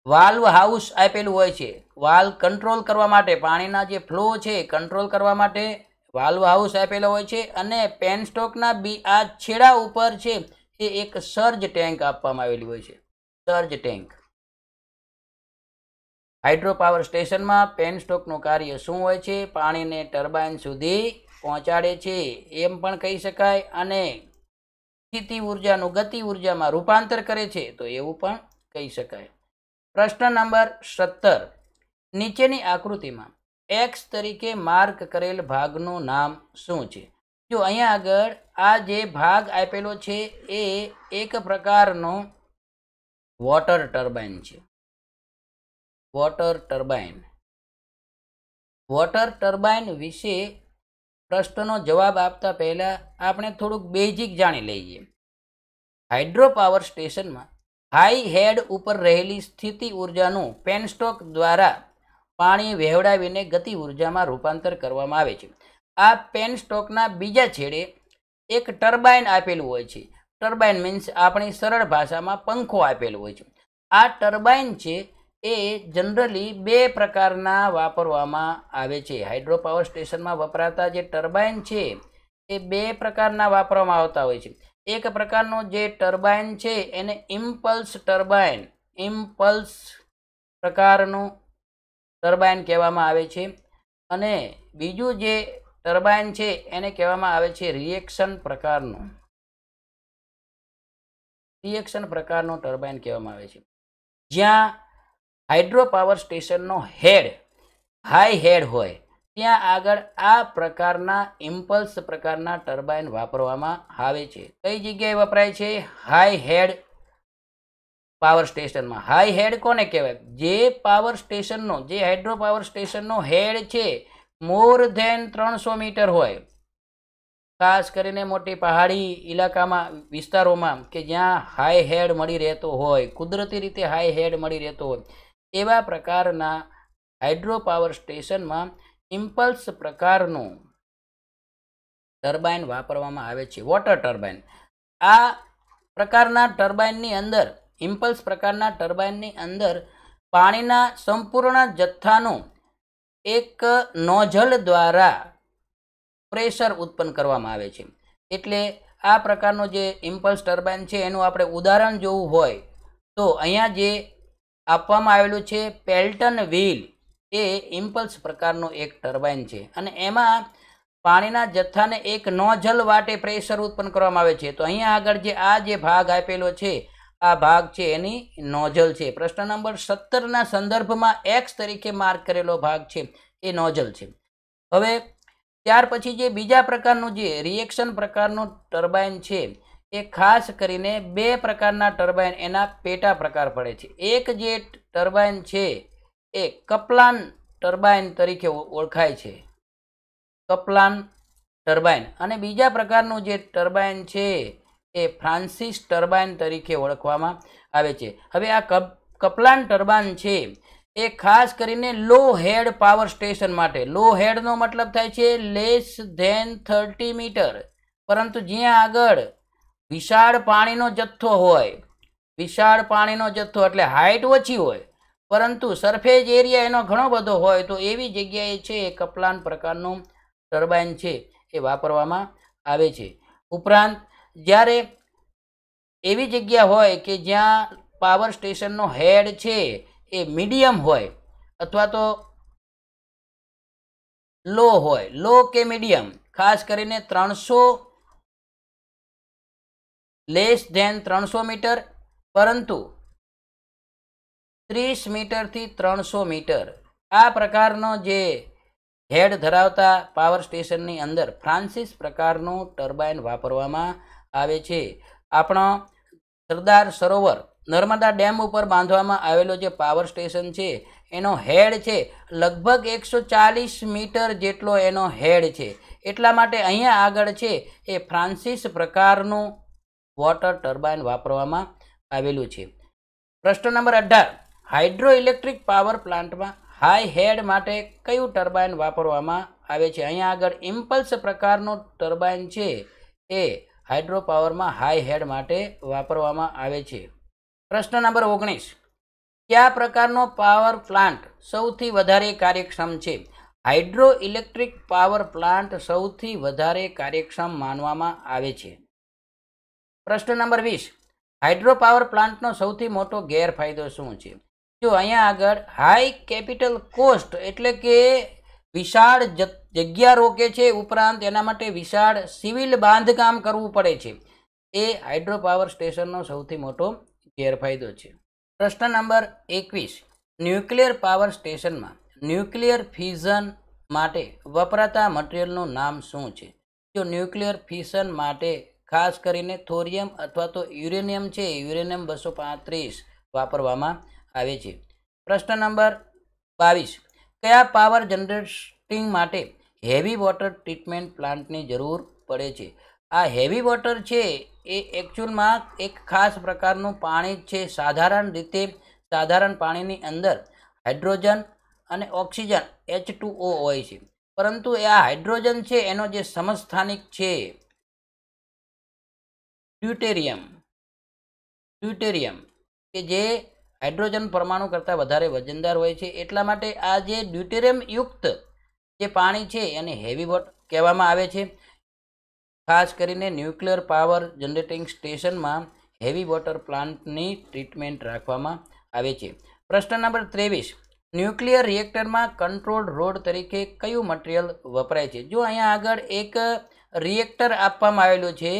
વાલ્વ હાઉસ આપેલું હોય છે વાલ્વ કંટ્રોલ કરવા માટે પાણીના જે ફ્લો છે કંટ્રોલ કરવા માટે વાલ્વ હાઉસ આપેલો હોય છે અને પેનસ્ટોકના બી આ છેડા ઉપર છે એ એક સર્જ ટેન્ક આપવામાં આવેલી હોય છે સર્જ ટેન્ક હાઇડ્રો પાવર સ્ટેશનમાં પેનસ્ટોકનું કાર્ય શું હોય છે પાણીને ટર્બાઇન સુધી પહોંચાડે છે એમ પણ કહી શકાય અને સ્થિતિ ઉર્જાનું ગતિ ઉર્જામાં રૂપાંતર કરે છે તો એવું પણ કહી શકાય પ્રશ્ન નંબર સત્તર નીચેની આકૃતિમાં એક્સ તરીકે માર્ક કરેલ ભાગનું નામ શું છે જો અહીંયા આગળ આ જે ભાગ આપેલો છે એ એક પ્રકારનો વોટર ટર્બાઇન છે વોટર ટર્બાઇન વોટર ટર્બાઇન વિશે પ્રશ્નનો જવાબ આપતા પહેલાં આપણે થોડુંક બેઝિક જાણી લઈએ હાઇડ્રો પાવર સ્ટેશનમાં હાઈ હેડ ઉપર રહેલી સ્થિતિ ઉર્જાનું પેનસ્ટોક દ્વારા પાણી વહેવડાવીને ગતિ ઉર્જામાં રૂપાંતર કરવામાં આવે છે આ પેનસ્ટોકના બીજા છેડે એક ટર્બાઇન આપેલું હોય છે ટર્બાઇન મીન્સ આપણી સરળ ભાષામાં પંખો આપેલો હોય છે આ ટર્બાઇન છે એ જનરલી બે પ્રકારના વાપરવામાં આવે છે હાઇડ્રો પાવર સ્ટેશનમાં વપરાતા જે ટર્બાઇન છે એ બે પ્રકારના વાપરવામાં આવતા હોય છે એક પ્રકારનો જે ટર્બાઇન છે એને ઇમ્પલ્સ ટર્બાઇન ઇમ્પલ્સ પ્રકારનું ટર્બાઇન કહેવામાં આવે છે અને બીજું જે ટર્બાઇન છે એને કહેવામાં આવે છે રિએક્શન પ્રકારનું રિએક્શન પ્રકારનું ટર્બાઇન કહેવામાં આવે છે જ્યાં હાઇડ્રો પાવર સ્ટેશનનો હેડ હાઈ હેડ હોય ત્યાં આગળ આ પ્રકારના ઇમ્પલ્સ પ્રકારના ટર્બાઇન વાપરવામાં આવે છે કઈ જગ્યાએ વપરાય છે હાઈ હેડ પાવર સ્ટેશનમાં હાઈ હેડ કોને કહેવાય જે પાવર સ્ટેશનનો જે હાઇડ્રો પાવર સ્ટેશનનો હેડ છે મોર ધેન ત્રણસો મીટર હોય ખાસ કરીને મોટી પહાડી ઇલાકામાં વિસ્તારોમાં કે જ્યાં હાઈ હેડ મળી રહેતો હોય કુદરતી રીતે હાઈ હેડ મળી રહેતો હોય એવા પ્રકારના હાઇડ્રો પાવર સ્ટેશનમાં ઇમ્પલ્સ પ્રકારનું ટર્બાઇન વાપરવામાં આવે છે વોટર ટર્બાઇન આ પ્રકારના ટર્બાઇનની અંદર ઇમ્પલ્સ પ્રકારના ટર્બાઇનની અંદર પાણીના સંપૂર્ણ જથ્થાનું એક નોઝલ દ્વારા પ્રેશર ઉત્પન્ન કરવામાં આવે છે એટલે આ પ્રકારનો જે ઇમ્પલ્સ ટર્બાઇન છે એનું આપણે ઉદાહરણ જોવું હોય તો અહીંયા જે આપવામાં આવેલું છે પેલ્ટન વ્હીલ એ ઇમ્પલ્સ પ્રકારનો એક ટર્બાઇન છે અને એમાં પાણીના જથ્થાને એક નોઝલ વાટે પ્રેશર ઉત્પન્ન કરવામાં આવે છે તો અહીંયા આગળ જે આ જે ભાગ આપેલો છે આ ભાગ છે એની નોઝલ છે પ્રશ્ન નંબર સત્તરના સંદર્ભમાં એક્સ તરીકે માર્ક કરેલો ભાગ છે એ નોઝલ છે હવે ત્યાર પછી જે બીજા પ્રકારનું જે રિએક્શન પ્રકારનું ટર્બાઇન છે એ ખાસ કરીને બે પ્રકારના ટર્બાઇન એના પેટા પ્રકાર પડે છે એક જે ટર્બાઇન છે એ કપલાન ટર્બાઇન તરીકે ઓળખાય છે કપલાન ટર્બાઇન અને બીજા પ્રકારનું જે ટર્બાઇન છે એ ફ્રાન્સિસ ટર્બાઇન તરીકે ઓળખવામાં આવે છે હવે આ કપ કપલાન ટર્બાઇન છે એ ખાસ કરીને લો હેડ પાવર સ્ટેશન માટે લો હેડનો મતલબ થાય છે લેસ ધેન થર્ટી મીટર પરંતુ જ્યાં આગળ વિશાળ પાણીનો જથ્થો હોય વિશાળ પાણીનો જથ્થો એટલે હાઇટ ઓછી હોય પરંતુ સરફેસ એરિયા એનો ઘણો બધો હોય તો એવી જગ્યાએ છે એ કપલાન પ્રકારનું ટર્બાઇન છે એ વાપરવામાં આવે છે ઉપરાંત જ્યારે એવી જગ્યા હોય કે જ્યાં પાવર સ્ટેશનનો હેડ છે એ મીડિયમ હોય અથવા તો લો હોય લો કે મીડિયમ ખાસ કરીને ત્રણસો લેસ ધેન ત્રણસો મીટર પરંતુ ત્રીસ મીટરથી ત્રણસો મીટર આ પ્રકારનો જે હેડ ધરાવતા પાવર સ્ટેશનની અંદર ફ્રાન્સિસ પ્રકારનું ટર્બાઇન વાપરવામાં આવે છે આપણો સરદાર સરોવર નર્મદા ડેમ ઉપર બાંધવામાં આવેલો જે પાવર સ્ટેશન છે એનો હેડ છે લગભગ એકસો ચાલીસ મીટર જેટલો એનો હેડ છે એટલા માટે અહીંયા આગળ છે એ ફ્રાન્સિસ પ્રકારનું વોટર ટર્બાઇન વાપરવામાં આવેલું છે પ્રશ્ન નંબર અઢાર હાઇડ્રો ઇલેક્ટ્રિક પાવર પ્લાન્ટમાં હાઈ હેડ માટે કયું ટર્બાઇન વાપરવામાં આવે છે અહીંયા આગળ ઇમ્પલ્સ પ્રકારનો ટર્બાઇન છે એ હાઇડ્રો પાવરમાં હાઈ હેડ માટે વાપરવામાં આવે છે પ્રશ્ન નંબર ઓગણીસ કયા પ્રકારનો પાવર પ્લાન્ટ સૌથી વધારે કાર્યક્ષમ છે હાઇડ્રો ઇલેક્ટ્રિક પાવર પ્લાન્ટ સૌથી વધારે કાર્યક્ષમ માનવામાં આવે છે પ્રશ્ન નંબર વીસ હાઇડ્રો પાવર પ્લાન્ટનો સૌથી મોટો ગેરફાયદો શું છે જો અહીંયા આગળ હાઈ કેપિટલ કોસ્ટ એટલે કે વિશાળ જગ્યા રોકે છે ઉપરાંત એના માટે વિશાળ સિવિલ બાંધકામ કરવું પડે છે એ હાઇડ્રો પાવર સ્ટેશનનો સૌથી મોટો ગેરફાયદો છે પ્રશ્ન નંબર એકવીસ ન્યુક્લિયર પાવર સ્ટેશનમાં ન્યુક્લિયર ફિઝન માટે વપરાતા મટિરિયલનું નામ શું છે જો ન્યુક્લિયર ફિઝન માટે ખાસ કરીને થોરિયમ અથવા તો યુરેનિયમ છે યુરેનિયમ બસો પાંત્રીસ વાપરવામાં આવે છે પ્રશ્ન નંબર બાવીસ કયા પાવર જનરેટિંગ માટે હેવી વોટર ટ્રીટમેન્ટ પ્લાન્ટની જરૂર પડે છે આ હેવી વોટર છે એ એકચ્યુઅલમાં એક ખાસ પ્રકારનું પાણી છે સાધારણ રીતે સાધારણ પાણીની અંદર હાઇડ્રોજન અને ઓક્સિજન એચ ટુ ઓ હોય છે પરંતુ એ આ હાઇડ્રોજન છે એનો જે સમસ્થાનિક છે ટ્યુટેરિયમ ટ્યુટેરિયમ કે જે હાઇડ્રોજન પરમાણુ કરતાં વધારે વજનદાર હોય છે એટલા માટે આ જે ડ્યુટેરિયમ યુક્ત જે પાણી છે એને હેવી વોટ કહેવામાં આવે છે ખાસ કરીને ન્યુક્લિયર પાવર જનરેટિંગ સ્ટેશનમાં હેવી વોટર પ્લાન્ટની ટ્રીટમેન્ટ રાખવામાં આવે છે પ્રશ્ન નંબર ત્રેવીસ ન્યુક્લિયર રિએક્ટરમાં કંટ્રોલ રોડ તરીકે કયું મટીરિયલ વપરાય છે જો અહીંયા આગળ એક રિએક્ટર આપવામાં આવેલું છે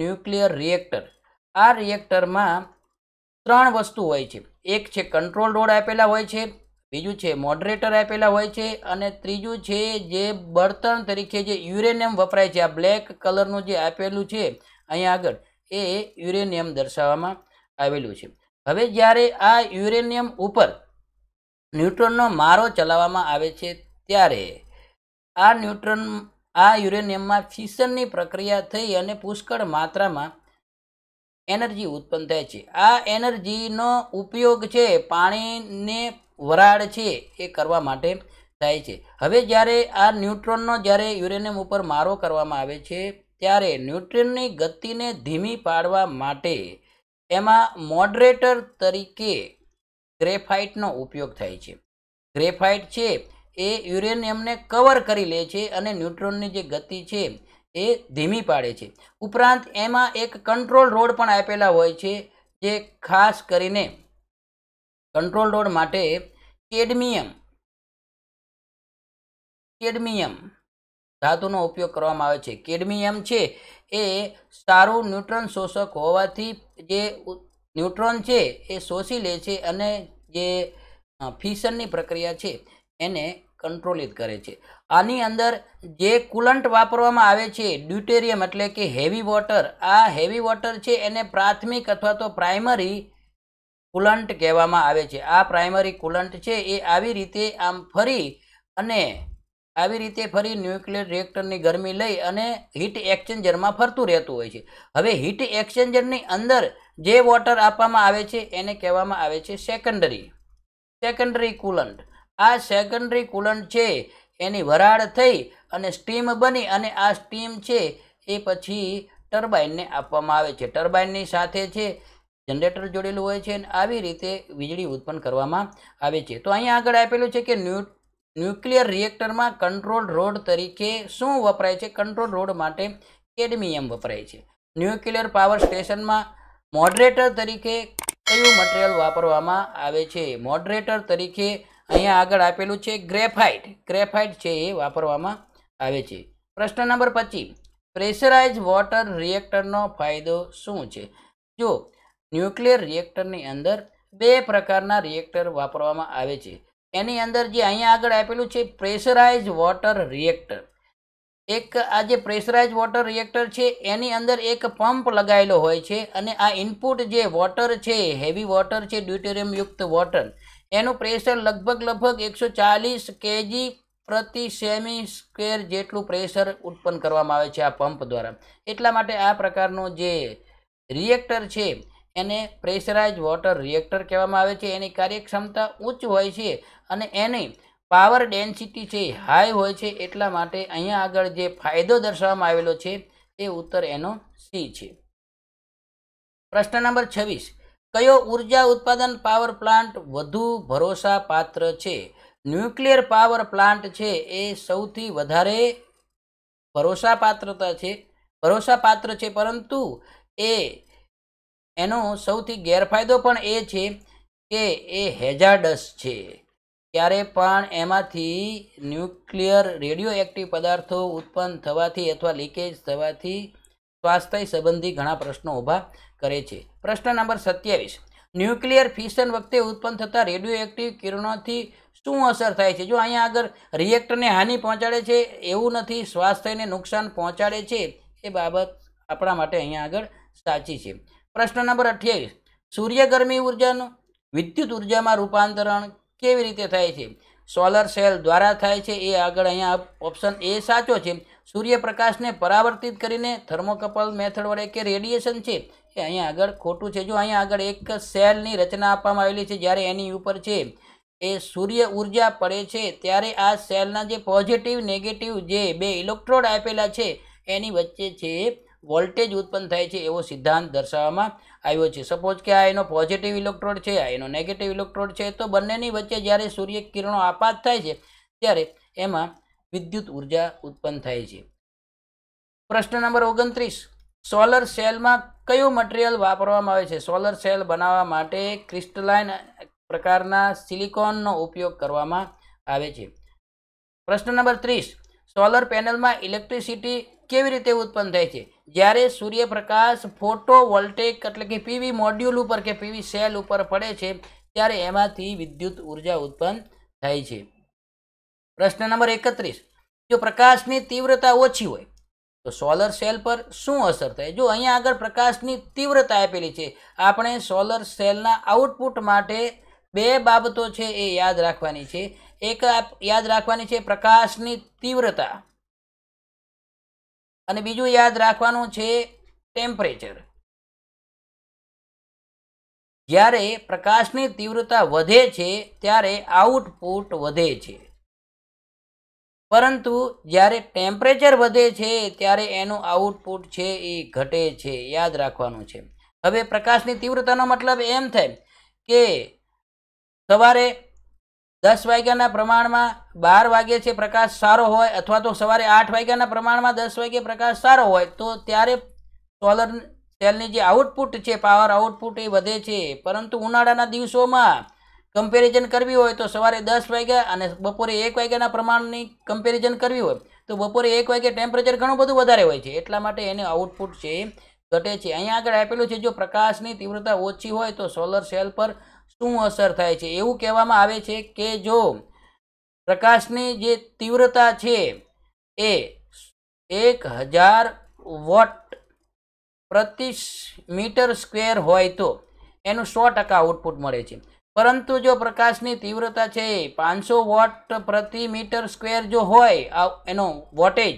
ન્યુક્લિયર રિએક્ટર આ રિએક્ટરમાં ત્રણ વસ્તુ હોય છે એક છે કંટ્રોલ રોડ આપેલા હોય છે બીજું છે મોડરેટર આપેલા હોય છે અને ત્રીજું છે જે બળતણ તરીકે જે યુરેનિયમ વપરાય છે આ બ્લેક કલરનું જે આપેલું છે અહીંયા આગળ એ યુરેનિયમ દર્શાવવામાં આવેલું છે હવે જ્યારે આ યુરેનિયમ ઉપર ન્યુટ્રોનનો મારો ચલાવવામાં આવે છે ત્યારે આ ન્યુટ્રોન આ યુરેનિયમમાં ફિશનની પ્રક્રિયા થઈ અને પુષ્કળ માત્રામાં એનર્જી ઉત્પન્ન થાય છે આ એનર્જીનો ઉપયોગ છે પાણીને વરાળ છે એ કરવા માટે થાય છે હવે જ્યારે આ ન્યુટ્રોનનો જ્યારે યુરેનિયમ ઉપર મારો કરવામાં આવે છે ત્યારે ન્યુટ્રોનની ગતિને ધીમી પાડવા માટે એમાં મોડરેટર તરીકે ગ્રેફાઇટનો ઉપયોગ થાય છે ગ્રેફાઇટ છે એ યુરેનિયમને કવર કરી લે છે અને ન્યુટ્રોનની જે ગતિ છે એ ધીમી પાડે છે ઉપરાંત એમાં એક કંટ્રોલ રોડ પણ આપેલા હોય છે જે ખાસ કરીને કંટ્રોલ રોડ માટે કેડમિયમ કેડમિયમ ધાતુનો ઉપયોગ કરવામાં આવે છે કેડમિયમ છે એ સારું ન્યુટ્રોન શોષક હોવાથી જે ન્યુટ્રોન છે એ શોષી લે છે અને જે ફિશનની પ્રક્રિયા છે એને કંટ્રોલિત કરે છે આની અંદર જે કુલંટ વાપરવામાં આવે છે ડ્યુટેરિયમ એટલે કે હેવી વોટર આ હેવી વોટર છે એને પ્રાથમિક અથવા તો પ્રાઇમરી કુલંટ કહેવામાં આવે છે આ પ્રાઇમરી કુલંટ છે એ આવી રીતે આમ ફરી અને આવી રીતે ફરી ન્યુક્લિયર રિએક્ટરની ગરમી લઈ અને હીટ એક્સચેન્જરમાં ફરતું રહેતું હોય છે હવે હીટ એક્સચેન્જરની અંદર જે વોટર આપવામાં આવે છે એને કહેવામાં આવે છે સેકન્ડરી સેકન્ડરી કુલંટ આ સેકન્ડરી કુલન્ટ છે એની વરાળ થઈ અને સ્ટીમ બની અને આ સ્ટીમ છે એ પછી ટર્બાઇનને આપવામાં આવે છે ટર્બાઇનની સાથે છે જનરેટર જોડેલું હોય છે અને આવી રીતે વીજળી ઉત્પન્ન કરવામાં આવે છે તો અહીંયા આગળ આપેલું છે કે ન્યૂ ન્યુક્લિયર રિએક્ટરમાં કંટ્રોલ રોડ તરીકે શું વપરાય છે કંટ્રોલ રોડ માટે કેડમિયમ વપરાય છે ન્યુક્લિયર પાવર સ્ટેશનમાં મોડરેટર તરીકે કયું મટીરિયલ વાપરવામાં આવે છે મોડરેટર તરીકે અહીંયા આગળ આપેલું છે ગ્રેફાઇટ ગ્રેફાઇટ છે એ વાપરવામાં આવે છે પ્રશ્ન નંબર પચીસ પ્રેશરાઇઝ વોટર રિએક્ટરનો ફાયદો શું છે જો ન્યુક્લિયર રિએક્ટરની અંદર બે પ્રકારના રિએક્ટર વાપરવામાં આવે છે એની અંદર જે અહીંયા આગળ આપેલું છે પ્રેશરાઇઝ વોટર રિએક્ટર એક આ જે પ્રેશરાઇઝ વોટર રિએક્ટર છે એની અંદર એક પંપ લગાવેલો હોય છે અને આ ઇનપુટ જે વોટર છે હેવી વોટર છે ડ્યુટેરિયમયુક્ત વોટર એનું પ્રેશર લગભગ લગભગ એકસો ચાલીસ કેજી પ્રતિ સેમી સ્ક્વેર જેટલું પ્રેશર ઉત્પન્ન કરવામાં આવે છે આ પંપ દ્વારા એટલા માટે આ પ્રકારનો જે રિએક્ટર છે એને પ્રેશરાઇઝ વોટર રિએક્ટર કહેવામાં આવે છે એની કાર્યક્ષમતા ઉચ્ચ હોય છે અને એની પાવર ડેન્સિટી છે હાઈ હોય છે એટલા માટે અહીંયા આગળ જે ફાયદો દર્શાવવામાં આવેલો છે એ ઉત્તર એનો સી છે પ્રશ્ન નંબર છવ્વીસ કયો ઉર્જા ઉત્પાદન પાવર પ્લાન્ટ વધુ ભરોસાપાત્ર છે ન્યુક્લિયર પાવર પ્લાન્ટ છે એ સૌથી વધારે ભરોસાપાત્રતા છે ભરોસાપાત્ર છે પરંતુ એ એનો સૌથી ગેરફાયદો પણ એ છે કે એ હેઝાર્ડસ છે ત્યારે પણ એમાંથી ન્યુક્લિયર રેડિયો એક્ટિવ પદાર્થો ઉત્પન્ન થવાથી અથવા લીકેજ થવાથી સ્વાસ્થ્ય સંબંધી ઘણા પ્રશ્નો ઊભા કરે છે પ્રશ્ન નંબર સત્યાવીસ ન્યુક્લિયર ફિશન વખતે ઉત્પન્ન થતા રેડિયો એક્ટિવ કિરણોથી શું અસર થાય છે જો અહીંયા આગળ રિએક્ટરને હાનિ પહોંચાડે છે એવું નથી સ્વાસ્થ્યને નુકસાન પહોંચાડે છે એ બાબત આપણા માટે અહીંયા આગળ સાચી છે પ્રશ્ન નંબર અઠ્યાવીસ સૂર્યગરમી ઉર્જાનું વિદ્યુત ઉર્જામાં રૂપાંતરણ કેવી રીતે થાય છે સોલર સેલ દ્વારા થાય છે એ આગળ અહીંયા ઓપ્શન એ સાચો છે સૂર્યપ્રકાશને પરાવર્તિત કરીને થર્મોકપલ મેથડ વડે કે રેડિયેશન છે એ અહીંયા આગળ ખોટું છે જો અહીંયા આગળ એક સેલની રચના આપવામાં આવેલી છે જ્યારે એની ઉપર છે એ સૂર્ય ઉર્જા પડે છે ત્યારે આ સેલના જે પોઝિટિવ નેગેટિવ જે બે ઇલેક્ટ્રોડ આપેલા છે એની વચ્ચે છે વોલ્ટેજ ઉત્પન્ન થાય છે એવો સિદ્ધાંત દર્શાવવામાં આવ્યો છે સપોઝ કે આ એનો પોઝિટિવ ઇલેક્ટ્રોડ છે આ એનો નેગેટિવ ઇલેક્ટ્રોડ છે તો બંનેની વચ્ચે જ્યારે સૂર્ય કિરણો આપાત થાય છે ત્યારે એમાં વિદ્યુત ઉર્જા ઉત્પન્ન થાય છે પ્રશ્ન નંબર ઓગણત્રીસ સોલર સેલમાં કયું મટીરિયલ વાપરવામાં આવે છે સોલર સેલ બનાવવા માટે ક્રિસ્ટલાઇન પ્રકારના સિલિકોનનો ઉપયોગ કરવામાં આવે છે પ્રશ્ન નંબર ત્રીસ સોલર પેનલમાં ઇલેક્ટ્રિસિટી કેવી રીતે ઉત્પન્ન થાય છે જ્યારે સૂર્યપ્રકાશ ફોટો ફોટોવોલ્ટેક એટલે કે પીવી મોડ્યુલ ઉપર કે પીવી સેલ ઉપર પડે છે ત્યારે એમાંથી વિદ્યુત ઉર્જા ઉત્પન્ન થાય છે પ્રશ્ન નંબર એકત્રીસ જો પ્રકાશની તીવ્રતા ઓછી હોય તો સોલર સેલ પર શું અસર થાય જો અહીંયા આગળ પ્રકાશની તીવ્રતા આપેલી છે આપણે સોલર સેલના આઉટપુટ માટે બે બાબતો છે એ યાદ રાખવાની છે એક યાદ રાખવાની છે પ્રકાશની તીવ્રતા અને બીજું યાદ રાખવાનું છે ટેમ્પરેચર જ્યારે પ્રકાશની તીવ્રતા વધે છે ત્યારે આઉટપુટ વધે છે પરંતુ જ્યારે ટેમ્પરેચર વધે છે ત્યારે એનું આઉટપુટ છે એ ઘટે છે યાદ રાખવાનું છે હવે પ્રકાશની તીવ્રતાનો મતલબ એમ થાય કે સવારે દસ વાગ્યાના પ્રમાણમાં બાર વાગ્યે છે પ્રકાશ સારો હોય અથવા તો સવારે આઠ વાગ્યાના પ્રમાણમાં દસ વાગ્યે પ્રકાશ સારો હોય તો ત્યારે સોલર સેલની જે આઉટપુટ છે પાવર આઉટપુટ એ વધે છે પરંતુ ઉનાળાના દિવસોમાં કમ્પેરિઝન કરવી હોય તો સવારે દસ વાગ્યા અને બપોરે એક વાગ્યાના પ્રમાણની કમ્પેરિઝન કરવી હોય તો બપોરે એક વાગે ટેમ્પરેચર ઘણું બધું વધારે હોય છે એટલા માટે એને આઉટપુટ છે ઘટે છે અહીંયા આગળ આપેલું છે જો પ્રકાશની તીવ્રતા ઓછી હોય તો સોલર સેલ પર શું અસર થાય છે એવું કહેવામાં આવે છે કે જો પ્રકાશની જે તીવ્રતા છે એ એક હજાર વોટ પ્રતિ મીટર સ્ક્વેર હોય તો એનું સો ટકા આઉટપુટ મળે છે પરંતુ જો પ્રકાશની તીવ્રતા છે એ પાંચસો વોટ પ્રતિ મીટર સ્ક્વેર જો હોય એનો વોટેજ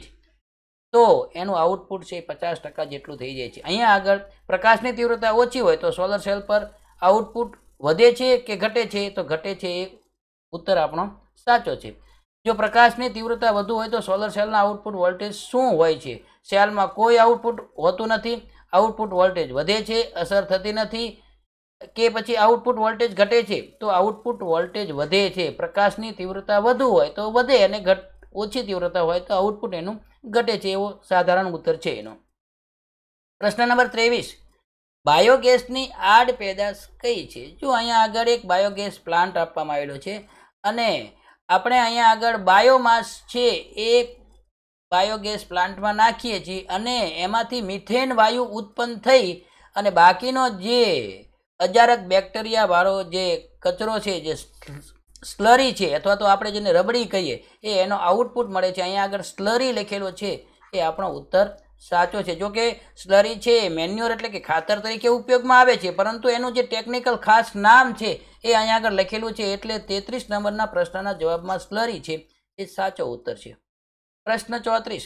તો એનું આઉટપુટ છે પચાસ ટકા જેટલું થઈ જાય છે અહીંયા આગળ પ્રકાશની તીવ્રતા ઓછી હોય તો સોલર સેલ પર આઉટપુટ વધે છે કે ઘટે છે તો ઘટે છે એ ઉત્તર આપણો સાચો છે જો પ્રકાશની તીવ્રતા વધુ હોય તો સોલર સેલના આઉટપુટ વોલ્ટેજ શું હોય છે સેલમાં કોઈ આઉટપુટ હોતું નથી આઉટપુટ વોલ્ટેજ વધે છે અસર થતી નથી કે પછી આઉટપુટ વોલ્ટેજ ઘટે છે તો આઉટપુટ વોલ્ટેજ વધે છે પ્રકાશની તીવ્રતા વધુ હોય તો વધે અને ઘટ ઓછી તીવ્રતા હોય તો આઉટપુટ એનું ઘટે છે એવો સાધારણ ઉત્તર છે એનો પ્રશ્ન નંબર ત્રેવીસ બાયોગેસની આડ પેદાશ કઈ છે જો અહીંયા આગળ એક બાયોગેસ પ્લાન્ટ આપવામાં આવેલો છે અને આપણે અહીંયા આગળ બાયોમાસ છે એ બાયોગેસ પ્લાન્ટમાં નાખીએ છીએ અને એમાંથી મિથેન વાયુ ઉત્પન્ન થઈ અને બાકીનો જે અજારક બેક્ટેરિયાવાળો જે કચરો છે જે સ્લરી છે અથવા તો આપણે જેને રબડી કહીએ એ એનો આઉટપુટ મળે છે અહીંયા આગળ સ્લરી લખેલો છે એ આપણો ઉત્તર સાચો છે જો કે સ્લરી છે મેન્યુઅર એટલે કે ખાતર તરીકે ઉપયોગમાં આવે છે પરંતુ એનું જે ટેકનિકલ ખાસ નામ છે એ અહીંયા આગળ લખેલું છે એટલે તેત્રીસ નંબરના પ્રશ્નના જવાબમાં સ્લરી છે એ સાચો ઉત્તર છે પ્રશ્ન ચોત્રીસ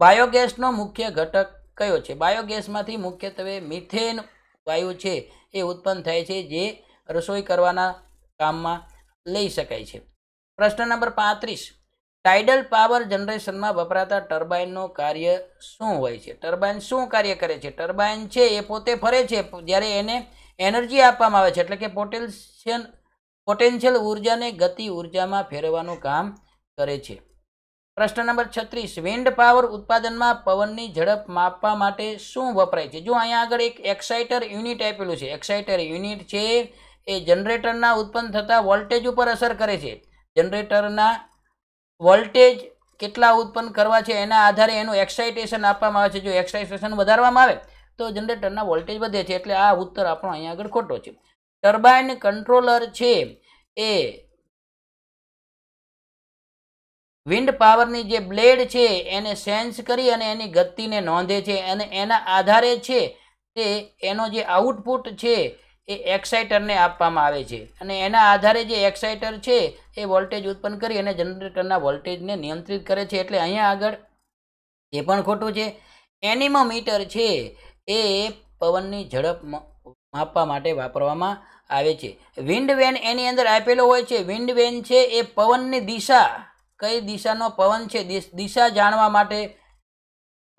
બાયોગેસનો મુખ્ય ઘટક કયો છે બાયોગેસમાંથી મુખ્યત્વે મિથેન વાયુ છે એ ઉત્પન્ન થાય છે જે રસોઈ કરવાના કામમાં લઈ શકાય છે પ્રશ્ન નંબર પાંત્રીસ ટાઇડલ પાવર જનરેશનમાં વપરાતા ટર્બાઇનનું કાર્ય શું હોય છે ટર્બાઇન શું કાર્ય કરે છે ટર્બાઇન છે એ પોતે ફરે છે જ્યારે એને એનર્જી આપવામાં આવે છે એટલે કે પોટેન્શિયન પોટેન્શિયલ ઉર્જાને ગતિ ઉર્જામાં ફેરવવાનું કામ કરે છે પ્રશ્ન નંબર છત્રીસ વિન્ડ પાવર ઉત્પાદનમાં પવનની ઝડપ માપવા માટે શું વપરાય છે જો અહીંયા આગળ એક એક્સાઇટર યુનિટ આપેલું છે એક્સાઇટર યુનિટ છે એ જનરેટરના ઉત્પન્ન થતા વોલ્ટેજ ઉપર અસર કરે છે જનરેટરના વોલ્ટેજ કેટલા ઉત્પન્ન કરવા છે એના આધારે એનું એક્સાઇટેશન આપવામાં આવે છે જો એક્સાઇટેશન વધારવામાં આવે તો જનરેટરના વોલ્ટેજ વધે છે એટલે આ ઉત્તર આપણો અહીંયા આગળ ખોટો છે ટર્બાઇન કંટ્રોલર છે એ વિન્ડ પાવરની જે બ્લેડ છે એને સેન્સ કરી અને એની ગતિને નોંધે છે અને એના આધારે છે તે એનો જે આઉટપુટ છે એ એક્સાઇટરને આપવામાં આવે છે અને એના આધારે જે એક્સાઇટર છે એ વોલ્ટેજ ઉત્પન્ન કરી અને જનરેટરના વોલ્ટેજને નિયંત્રિત કરે છે એટલે અહીંયા આગળ એ પણ ખોટું છે એનિમોમીટર છે એ પવનની ઝડપ માપવા માટે વાપરવામાં આવે છે વિન્ડ વેન એની અંદર આપેલો હોય છે વિન્ડ વેન છે એ પવનની દિશા કઈ દિશાનો પવન છે દિશા જાણવા માટે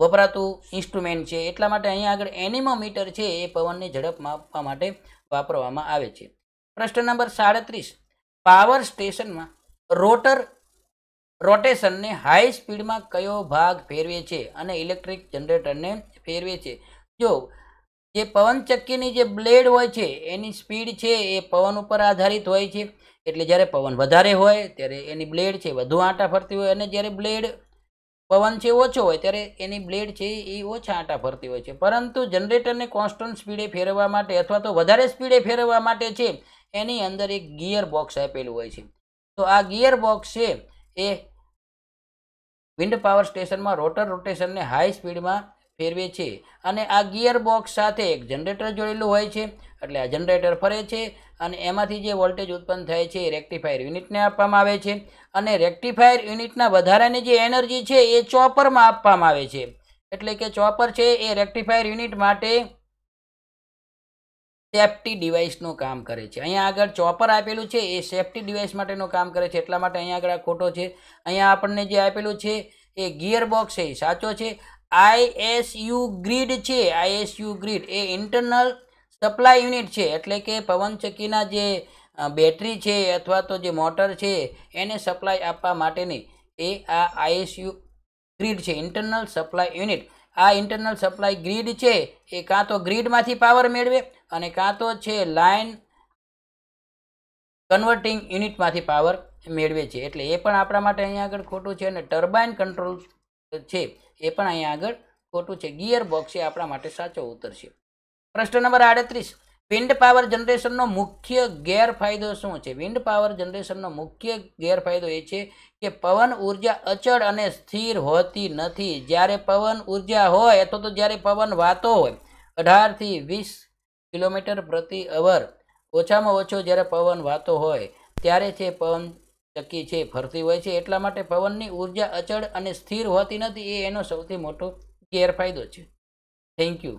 વપરાતું ઇન્સ્ટ્રુમેન્ટ છે એટલા માટે અહીંયા આગળ એનિમોમીટર છે એ પવનની ઝડપ માપવા માટે વાપરવામાં આવે છે પ્રશ્ન નંબર સાડત્રીસ પાવર સ્ટેશનમાં રોટર રોટેશનને હાઈ સ્પીડમાં કયો ભાગ ફેરવે છે અને ઇલેક્ટ્રિક જનરેટરને ફેરવે છે જો જે પવનચક્કીની જે બ્લેડ હોય છે એની સ્પીડ છે એ પવન ઉપર આધારિત હોય છે એટલે જ્યારે પવન વધારે હોય ત્યારે એની બ્લેડ છે વધુ આંટા ફરતી હોય અને જ્યારે બ્લેડ પવન છે ઓછો હોય ત્યારે એની બ્લેડ છે એ ઓછા આંટા ફરતી હોય છે પરંતુ જનરેટરને કોન્સ્ટન્ટ સ્પીડે ફેરવવા માટે અથવા તો વધારે સ્પીડે ફેરવવા માટે છે એની અંદર એક ગિયર બોક્સ આપેલું હોય છે તો આ ગિયર બોક્સ છે એ વિન્ડ પાવર સ્ટેશનમાં રોટર રોટેશનને હાઈ સ્પીડમાં ફેરવે છે અને આ ગિયર બોક્સ સાથે એક જનરેટર જોડેલું હોય છે એટલે આ જનરેટર ફરે છે અને એમાંથી જે વોલ્ટેજ ઉત્પન્ન થાય છે એ રેક્ટિફાયર યુનિટને આપવામાં આવે છે અને રેક્ટિફાયર યુનિટના વધારાની જે એનર્જી છે એ ચોપરમાં આપવામાં આવે છે એટલે કે ચોપર છે એ રેક્ટિફાયર યુનિટ માટે સેફ્ટી ડિવાઇસનું કામ કરે છે અહીંયા આગળ ચોપર આપેલું છે એ સેફ્ટી ડિવાઇસ માટેનું કામ કરે છે એટલા માટે અહીંયા આગળ ખોટો છે અહીંયા આપણને જે આપેલું છે એ ગિયર બોક્સ છે એ સાચો છે આઈએસયુ ગ્રીડ છે આઈએસયુ ગ્રીડ એ ઇન્ટરનલ સપ્લાય યુનિટ છે એટલે કે પવનચક્કીના જે બેટરી છે અથવા તો જે મોટર છે એને સપ્લાય આપવા માટેની એ આ આઈએસયુ ગ્રીડ છે ઇન્ટરનલ સપ્લાય યુનિટ આ ઇન્ટરનલ સપ્લાય ગ્રીડ છે એ કાં તો ગ્રીડમાંથી પાવર મેળવે અને કાં તો છે લાઇન કન્વર્ટિંગ યુનિટમાંથી પાવર મેળવે છે એટલે એ પણ આપણા માટે અહીંયા આગળ ખોટું છે અને ટર્બાઇન કંટ્રોલ છે એ પણ અહીંયા આગળ ખોટું છે ગિયર બોક્સ એ આપણા માટે સાચો ઉતરશે પ્રશ્ન નંબર આડત્રીસ વિન્ડ પાવર જનરેશનનો મુખ્ય ગેરફાયદો શું છે વિન્ડ પાવર જનરેશનનો મુખ્ય ગેરફાયદો એ છે કે પવન ઉર્જા અચળ અને સ્થિર હોતી નથી જ્યારે પવન ઉર્જા હોય અથવા તો જ્યારે પવન વાતો હોય અઢારથી વીસ કિલોમીટર પ્રતિ અવર ઓછામાં ઓછો જ્યારે પવન વાતો હોય ત્યારે છે પવન ચક્કી છે ફરતી હોય છે એટલા માટે પવનની ઉર્જા અચળ અને સ્થિર હોતી નથી એ એનો સૌથી મોટો ગેરફાયદો છે થેન્ક યુ